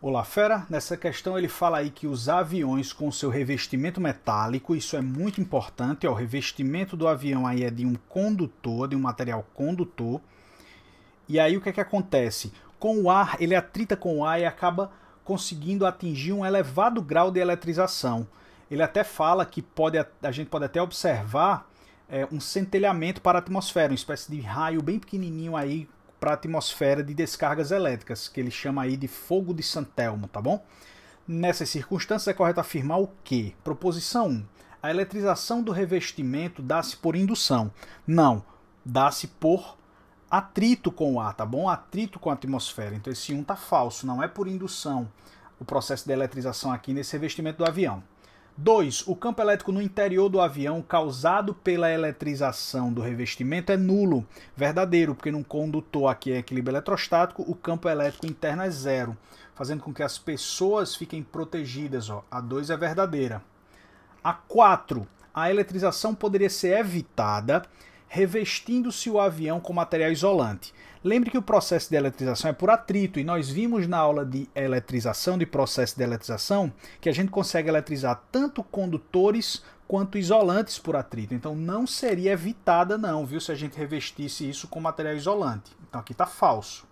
Olá, fera. Nessa questão ele fala aí que os aviões com seu revestimento metálico, isso é muito importante, ó, o revestimento do avião aí é de um condutor, de um material condutor. E aí o que é que acontece? Com o ar, ele atrita com o ar e acaba conseguindo atingir um elevado grau de eletrização. Ele até fala que pode, a gente pode até observar é, um centelhamento para a atmosfera, uma espécie de raio bem pequenininho aí para a atmosfera de descargas elétricas, que ele chama aí de fogo de Santelmo, tá bom? Nessas circunstâncias é correto afirmar o que? Proposição 1. A eletrização do revestimento dá-se por indução. Não, dá-se por atrito com o ar, tá bom? Atrito com a atmosfera. Então esse 1 tá falso, não é por indução o processo de eletrização aqui nesse revestimento do avião. 2. O campo elétrico no interior do avião causado pela eletrização do revestimento é nulo. Verdadeiro, porque num condutor aqui é equilíbrio eletrostático, o campo elétrico interno é zero, fazendo com que as pessoas fiquem protegidas. Ó. A 2 é verdadeira. A 4. A eletrização poderia ser evitada revestindo-se o avião com material isolante. Lembre que o processo de eletrização é por atrito e nós vimos na aula de eletrização, de processo de eletrização, que a gente consegue eletrizar tanto condutores quanto isolantes por atrito. Então não seria evitada não, viu, se a gente revestisse isso com material isolante. Então aqui está falso.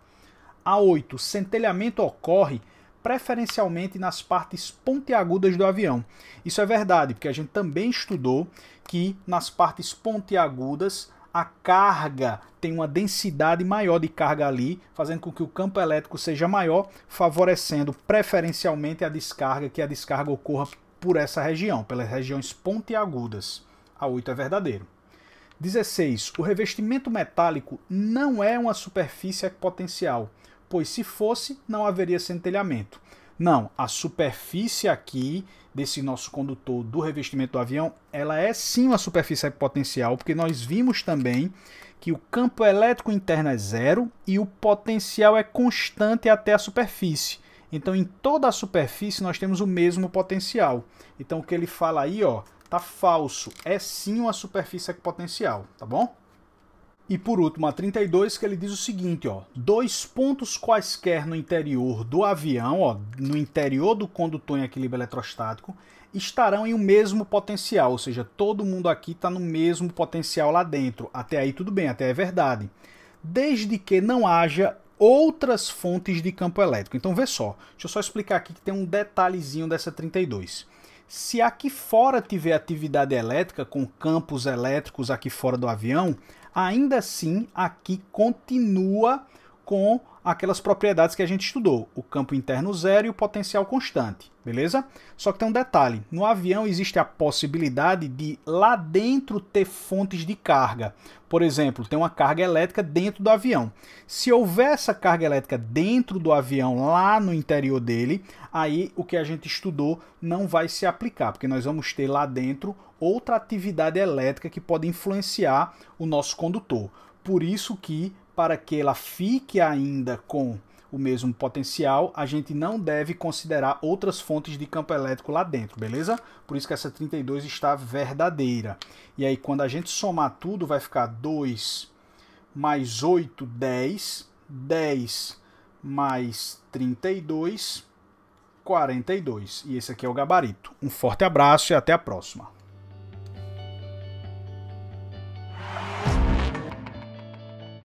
A8, centelhamento ocorre preferencialmente nas partes pontiagudas do avião. Isso é verdade, porque a gente também estudou que nas partes pontiagudas a carga tem uma densidade maior de carga ali, fazendo com que o campo elétrico seja maior, favorecendo preferencialmente a descarga, que a descarga ocorra por essa região, pelas regiões pontiagudas. A 8 é verdadeiro. 16. O revestimento metálico não é uma superfície potencial, pois se fosse, não haveria centelhamento. Não, a superfície aqui desse nosso condutor do revestimento do avião, ela é sim uma superfície potencial, porque nós vimos também que o campo elétrico interno é zero e o potencial é constante até a superfície. Então, em toda a superfície nós temos o mesmo potencial. Então, o que ele fala aí, ó, tá falso. É sim uma superfície potencial, tá bom? E por último, a 32, que ele diz o seguinte, ó: dois pontos quaisquer no interior do avião, ó, no interior do condutor em equilíbrio eletrostático, estarão em o um mesmo potencial, ou seja, todo mundo aqui está no mesmo potencial lá dentro. Até aí tudo bem, até é verdade. Desde que não haja outras fontes de campo elétrico. Então vê só, deixa eu só explicar aqui que tem um detalhezinho dessa 32. Se aqui fora tiver atividade elétrica, com campos elétricos aqui fora do avião, ainda assim aqui continua com aquelas propriedades que a gente estudou, o campo interno zero e o potencial constante, beleza? Só que tem um detalhe, no avião existe a possibilidade de lá dentro ter fontes de carga. Por exemplo, tem uma carga elétrica dentro do avião. Se houver essa carga elétrica dentro do avião, lá no interior dele, aí o que a gente estudou não vai se aplicar, porque nós vamos ter lá dentro outra atividade elétrica que pode influenciar o nosso condutor. Por isso que para que ela fique ainda com o mesmo potencial, a gente não deve considerar outras fontes de campo elétrico lá dentro, beleza? Por isso que essa 32 está verdadeira. E aí, quando a gente somar tudo, vai ficar 2 mais 8, 10, 10 mais 32, 42. E esse aqui é o gabarito. Um forte abraço e até a próxima.